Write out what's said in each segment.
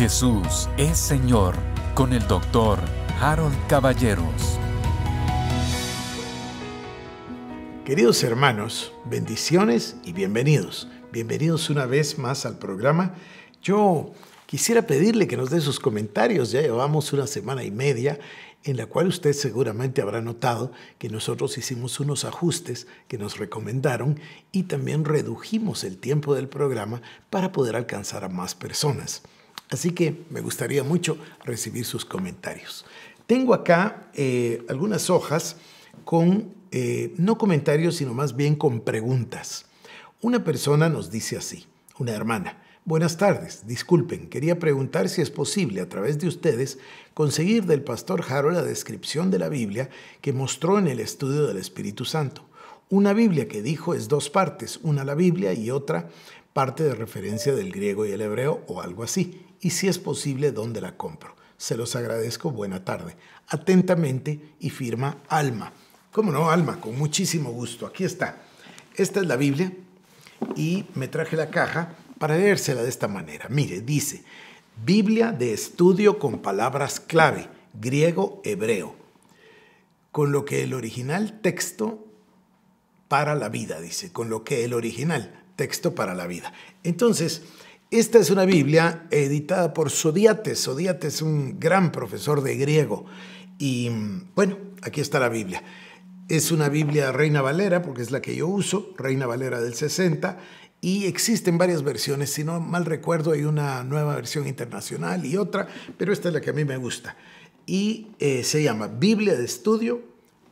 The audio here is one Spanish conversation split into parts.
Jesús es Señor con el doctor Harold Caballeros. Queridos hermanos, bendiciones y bienvenidos. Bienvenidos una vez más al programa. Yo quisiera pedirle que nos dé sus comentarios. Ya llevamos una semana y media en la cual usted seguramente habrá notado que nosotros hicimos unos ajustes que nos recomendaron y también redujimos el tiempo del programa para poder alcanzar a más personas. Así que me gustaría mucho recibir sus comentarios. Tengo acá eh, algunas hojas con, eh, no comentarios, sino más bien con preguntas. Una persona nos dice así, una hermana, buenas tardes, disculpen, quería preguntar si es posible a través de ustedes conseguir del pastor Harold la descripción de la Biblia que mostró en el estudio del Espíritu Santo. Una Biblia que dijo es dos partes, una la Biblia y otra parte de referencia del griego y el hebreo o algo así y si es posible dónde la compro. Se los agradezco, buena tarde. Atentamente y firma Alma. ¿Cómo no, Alma? Con muchísimo gusto. Aquí está. Esta es la Biblia y me traje la caja para leérsela de esta manera. Mire, dice, Biblia de estudio con palabras clave, griego-hebreo, con lo que el original texto para la vida, dice, con lo que el original texto para la vida. Entonces, esta es una Biblia editada por Sodiates. Sodiates es un gran profesor de griego. Y bueno, aquí está la Biblia. Es una Biblia Reina Valera, porque es la que yo uso, Reina Valera del 60, y existen varias versiones. Si no mal recuerdo, hay una nueva versión internacional y otra, pero esta es la que a mí me gusta. Y eh, se llama Biblia de Estudio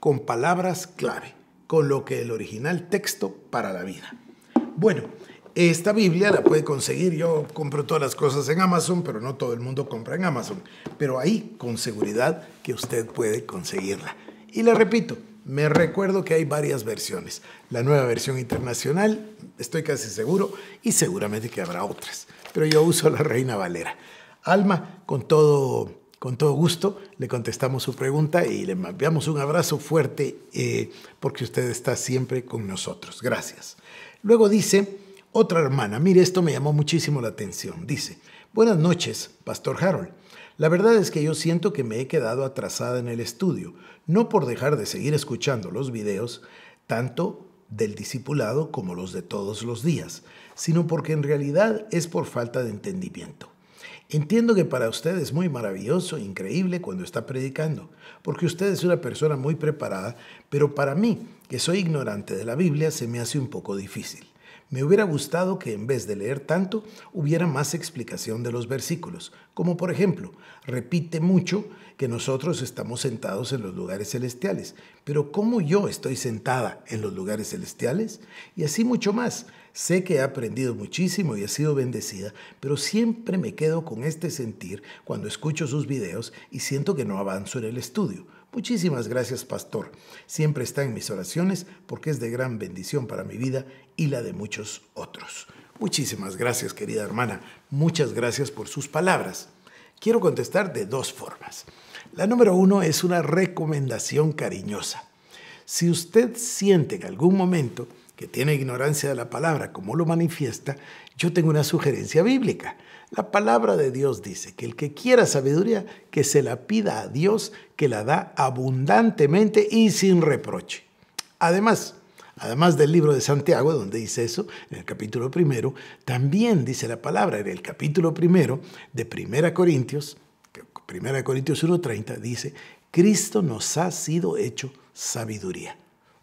con Palabras Clave, con lo que el original texto para la vida. Bueno, esta Biblia la puede conseguir, yo compro todas las cosas en Amazon, pero no todo el mundo compra en Amazon. Pero ahí con seguridad que usted puede conseguirla. Y le repito, me recuerdo que hay varias versiones. La nueva versión internacional, estoy casi seguro, y seguramente que habrá otras. Pero yo uso la Reina Valera. Alma, con todo, con todo gusto, le contestamos su pregunta y le enviamos un abrazo fuerte eh, porque usted está siempre con nosotros. Gracias. Luego dice... Otra hermana, mire, esto me llamó muchísimo la atención. Dice, buenas noches, Pastor Harold. La verdad es que yo siento que me he quedado atrasada en el estudio, no por dejar de seguir escuchando los videos, tanto del discipulado como los de todos los días, sino porque en realidad es por falta de entendimiento. Entiendo que para usted es muy maravilloso e increíble cuando está predicando, porque usted es una persona muy preparada, pero para mí, que soy ignorante de la Biblia, se me hace un poco difícil. Me hubiera gustado que en vez de leer tanto, hubiera más explicación de los versículos, como por ejemplo, repite mucho que nosotros estamos sentados en los lugares celestiales, pero ¿cómo yo estoy sentada en los lugares celestiales? Y así mucho más. Sé que he aprendido muchísimo y he sido bendecida, pero siempre me quedo con este sentir cuando escucho sus videos y siento que no avanzo en el estudio. Muchísimas gracias, pastor. Siempre está en mis oraciones porque es de gran bendición para mi vida y la de muchos otros. Muchísimas gracias, querida hermana. Muchas gracias por sus palabras. Quiero contestar de dos formas. La número uno es una recomendación cariñosa. Si usted siente en algún momento que tiene ignorancia de la palabra, como lo manifiesta, yo tengo una sugerencia bíblica. La palabra de Dios dice que el que quiera sabiduría, que se la pida a Dios, que la da abundantemente y sin reproche. Además, además del libro de Santiago, donde dice eso, en el capítulo primero, también dice la palabra en el capítulo primero de Primera Corintios, Primera Corintios 1.30, dice, Cristo nos ha sido hecho sabiduría.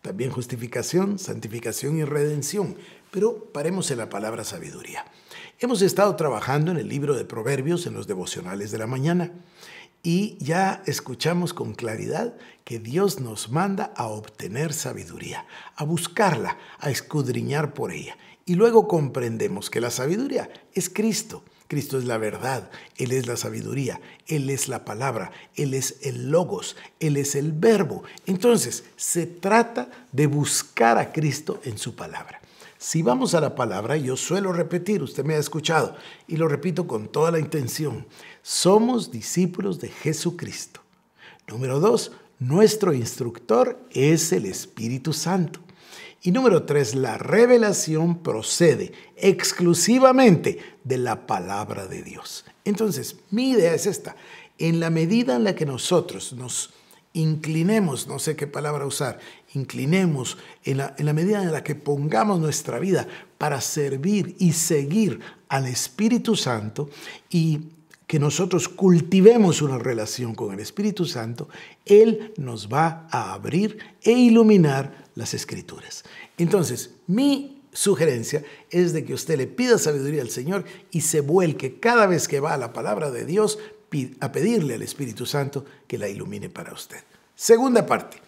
También justificación, santificación y redención. Pero paremos en la palabra sabiduría. Hemos estado trabajando en el libro de Proverbios en los devocionales de la mañana y ya escuchamos con claridad que Dios nos manda a obtener sabiduría, a buscarla, a escudriñar por ella. Y luego comprendemos que la sabiduría es Cristo Cristo es la verdad, Él es la sabiduría, Él es la palabra, Él es el logos, Él es el verbo. Entonces, se trata de buscar a Cristo en su palabra. Si vamos a la palabra, yo suelo repetir, usted me ha escuchado, y lo repito con toda la intención, somos discípulos de Jesucristo. Número dos, nuestro instructor es el Espíritu Santo. Y número tres, la revelación procede exclusivamente de la palabra de Dios. Entonces, mi idea es esta. En la medida en la que nosotros nos inclinemos, no sé qué palabra usar, inclinemos en la, medida en la que pongamos nuestra vida para servir y seguir al Espíritu Santo y que nosotros cultivemos una relación con el Espíritu Santo, Él nos va a abrir e iluminar las escrituras. Entonces, mi sugerencia es de que usted le pida sabiduría al Señor y se vuelque cada vez que va a la palabra de Dios a pedirle al Espíritu Santo que la ilumine para usted. Segunda parte,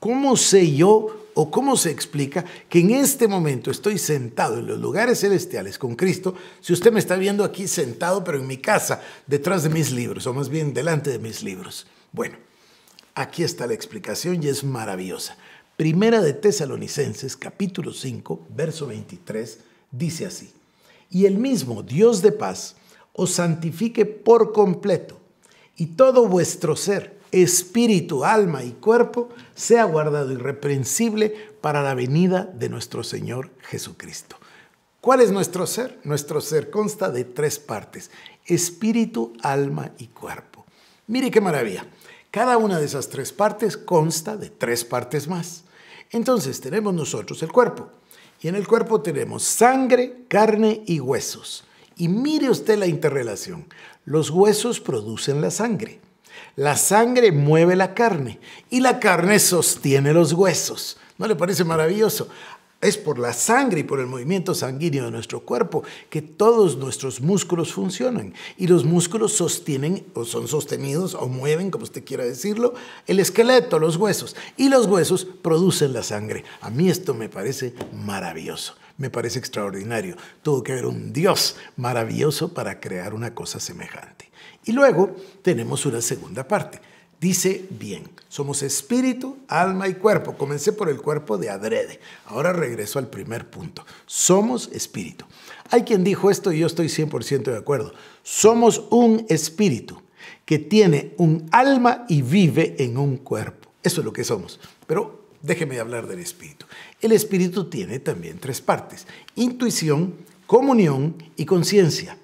¿cómo sé yo o cómo se explica que en este momento estoy sentado en los lugares celestiales con Cristo, si usted me está viendo aquí sentado, pero en mi casa, detrás de mis libros, o más bien delante de mis libros. Bueno, aquí está la explicación y es maravillosa. Primera de Tesalonicenses capítulo 5, verso 23, dice así, y el mismo Dios de paz os santifique por completo, y todo vuestro ser, espíritu, alma y cuerpo sea guardado irreprensible para la venida de nuestro Señor Jesucristo. ¿Cuál es nuestro ser? Nuestro ser consta de tres partes, espíritu, alma y cuerpo. Mire qué maravilla. Cada una de esas tres partes consta de tres partes más. Entonces tenemos nosotros el cuerpo. Y en el cuerpo tenemos sangre, carne y huesos. Y mire usted la interrelación. Los huesos producen la sangre. La sangre mueve la carne y la carne sostiene los huesos. ¿No le parece maravilloso? Es por la sangre y por el movimiento sanguíneo de nuestro cuerpo que todos nuestros músculos funcionan. Y los músculos sostienen o son sostenidos o mueven, como usted quiera decirlo, el esqueleto, los huesos. Y los huesos producen la sangre. A mí esto me parece maravilloso. Me parece extraordinario. Tuvo que haber un Dios maravilloso para crear una cosa semejante. Y luego tenemos una segunda parte dice bien. Somos espíritu, alma y cuerpo. Comencé por el cuerpo de adrede. Ahora regreso al primer punto. Somos espíritu. Hay quien dijo esto y yo estoy 100% de acuerdo. Somos un espíritu que tiene un alma y vive en un cuerpo. Eso es lo que somos. Pero déjeme hablar del espíritu. El espíritu tiene también tres partes. Intuición, comunión y conciencia.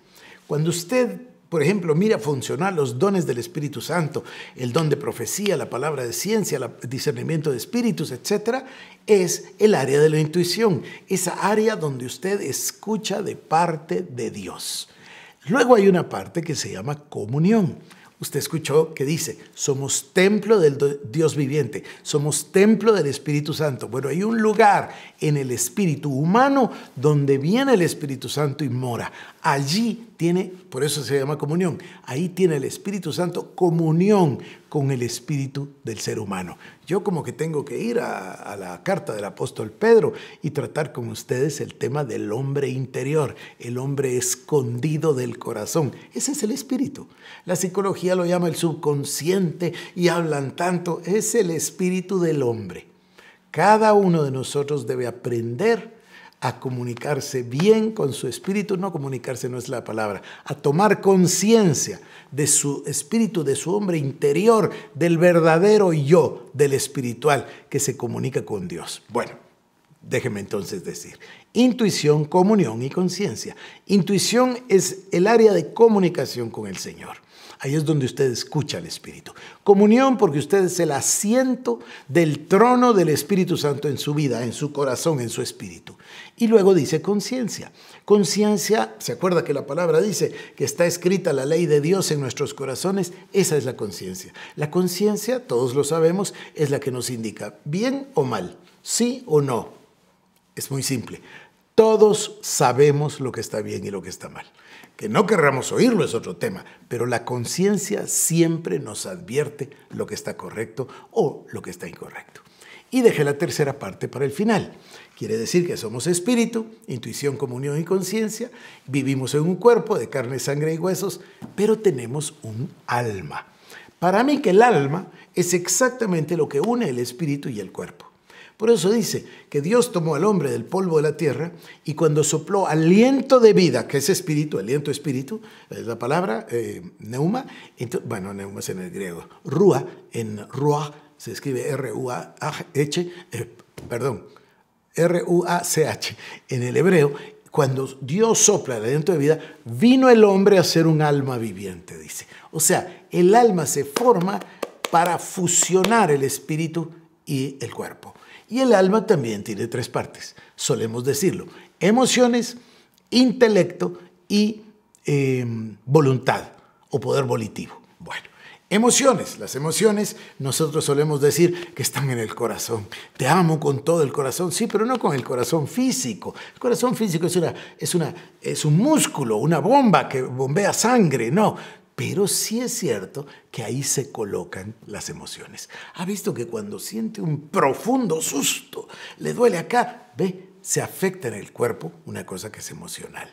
Cuando usted por ejemplo, mira funcionar los dones del Espíritu Santo, el don de profecía, la palabra de ciencia, el discernimiento de espíritus, etc. Es el área de la intuición, esa área donde usted escucha de parte de Dios. Luego hay una parte que se llama comunión. Usted escuchó que dice, somos templo del Dios viviente, somos templo del Espíritu Santo. Bueno, hay un lugar en el espíritu humano donde viene el Espíritu Santo y mora. Allí por eso se llama comunión, ahí tiene el Espíritu Santo comunión con el espíritu del ser humano. Yo como que tengo que ir a, a la carta del apóstol Pedro y tratar con ustedes el tema del hombre interior, el hombre escondido del corazón. Ese es el espíritu. La psicología lo llama el subconsciente y hablan tanto, es el espíritu del hombre. Cada uno de nosotros debe aprender a comunicarse bien con su espíritu, no comunicarse no es la palabra, a tomar conciencia de su espíritu, de su hombre interior, del verdadero yo, del espiritual que se comunica con Dios. Bueno, déjeme entonces decir, intuición, comunión y conciencia. Intuición es el área de comunicación con el Señor. Ahí es donde usted escucha al Espíritu. Comunión porque usted es el asiento del trono del Espíritu Santo en su vida, en su corazón, en su espíritu. Y luego dice conciencia. Conciencia, ¿se acuerda que la palabra dice que está escrita la ley de Dios en nuestros corazones? Esa es la conciencia. La conciencia, todos lo sabemos, es la que nos indica bien o mal, sí o no. Es muy simple. Todos sabemos lo que está bien y lo que está mal. Que no querramos oírlo es otro tema, pero la conciencia siempre nos advierte lo que está correcto o lo que está incorrecto y dejé la tercera parte para el final. Quiere decir que somos espíritu, intuición, comunión y conciencia, vivimos en un cuerpo de carne, sangre y huesos, pero tenemos un alma. Para mí que el alma es exactamente lo que une el espíritu y el cuerpo. Por eso dice que Dios tomó al hombre del polvo de la tierra y cuando sopló aliento de vida, que es espíritu, aliento espíritu, es la palabra eh, neuma, bueno, neuma es en el griego, rúa, en ruah se escribe R-U-A-H, eh, perdón, R-U-A-C-H, en el hebreo, cuando Dios sopla el aliento de vida, vino el hombre a ser un alma viviente, dice. O sea, el alma se forma para fusionar el espíritu y el cuerpo. Y el alma también tiene tres partes, solemos decirlo, emociones, intelecto y em, voluntad o poder volitivo. Bueno, Emociones. Las emociones, nosotros solemos decir que están en el corazón. Te amo con todo el corazón, sí, pero no con el corazón físico. El corazón físico es, una, es, una, es un músculo, una bomba que bombea sangre, no. Pero sí es cierto que ahí se colocan las emociones. ¿Ha visto que cuando siente un profundo susto, le duele acá? Ve, se afecta en el cuerpo una cosa que es emocional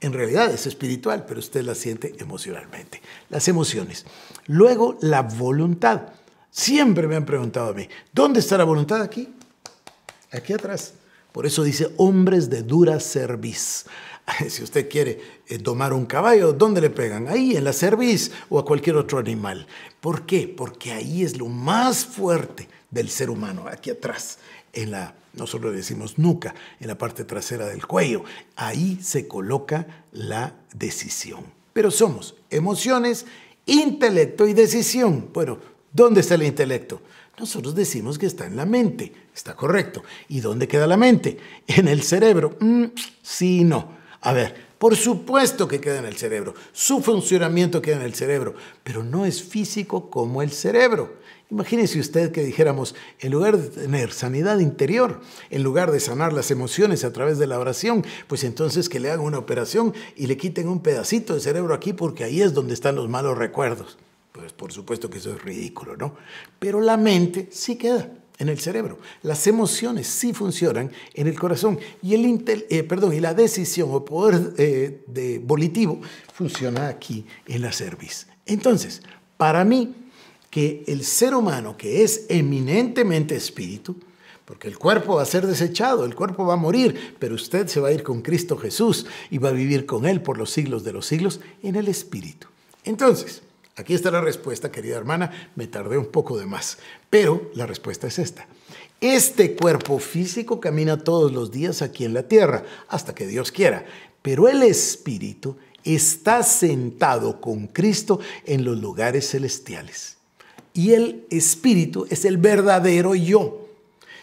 en realidad es espiritual, pero usted la siente emocionalmente. Las emociones. Luego, la voluntad. Siempre me han preguntado a mí, ¿dónde está la voluntad aquí? Aquí atrás. Por eso dice hombres de dura cerviz. Si usted quiere tomar eh, un caballo, ¿dónde le pegan? Ahí, en la cerviz o a cualquier otro animal. ¿Por qué? Porque ahí es lo más fuerte del ser humano, aquí atrás, en la, nosotros decimos nuca, en la parte trasera del cuello. Ahí se coloca la decisión. Pero somos emociones, intelecto y decisión. Bueno, ¿dónde está el intelecto? Nosotros decimos que está en la mente, está correcto. ¿Y dónde queda la mente? En el cerebro. Sí mm, sí, no. A ver, por supuesto que queda en el cerebro, su funcionamiento queda en el cerebro, pero no es físico como el cerebro. Imagínese usted que dijéramos, en lugar de tener sanidad interior, en lugar de sanar las emociones a través de la oración, pues entonces que le hagan una operación y le quiten un pedacito de cerebro aquí porque ahí es donde están los malos recuerdos. Pues por supuesto que eso es ridículo, ¿no? Pero la mente sí queda en el cerebro. Las emociones sí funcionan en el corazón y, el eh, perdón, y la decisión o poder eh, de volitivo funciona aquí en la cerviz. Entonces, para mí, que el ser humano que es eminentemente espíritu, porque el cuerpo va a ser desechado, el cuerpo va a morir, pero usted se va a ir con Cristo Jesús y va a vivir con Él por los siglos de los siglos en el espíritu. Entonces, Aquí está la respuesta, querida hermana. Me tardé un poco de más, pero la respuesta es esta. Este cuerpo físico camina todos los días aquí en la tierra, hasta que Dios quiera, pero el espíritu está sentado con Cristo en los lugares celestiales. Y el espíritu es el verdadero yo.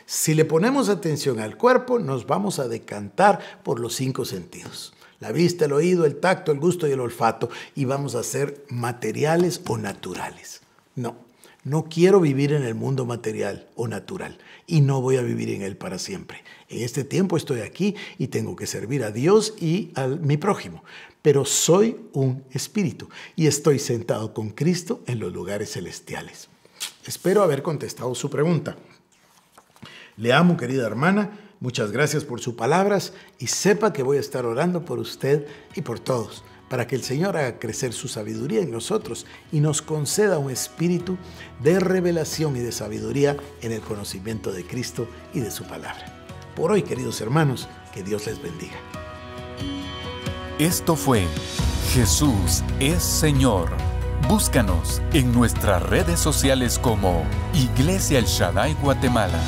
Si le ponemos atención al cuerpo, nos vamos a decantar por los cinco sentidos. La vista, el oído, el tacto, el gusto y el olfato. Y vamos a ser materiales o naturales. No, no quiero vivir en el mundo material o natural y no voy a vivir en él para siempre. En este tiempo estoy aquí y tengo que servir a Dios y a mi prójimo, pero soy un espíritu y estoy sentado con Cristo en los lugares celestiales. Espero haber contestado su pregunta. Le amo, querida hermana Muchas gracias por sus palabras y sepa que voy a estar orando por usted y por todos, para que el Señor haga crecer su sabiduría en nosotros y nos conceda un espíritu de revelación y de sabiduría en el conocimiento de Cristo y de su palabra. Por hoy, queridos hermanos, que Dios les bendiga. Esto fue Jesús es Señor. Búscanos en nuestras redes sociales como Iglesia El Shaddai Guatemala.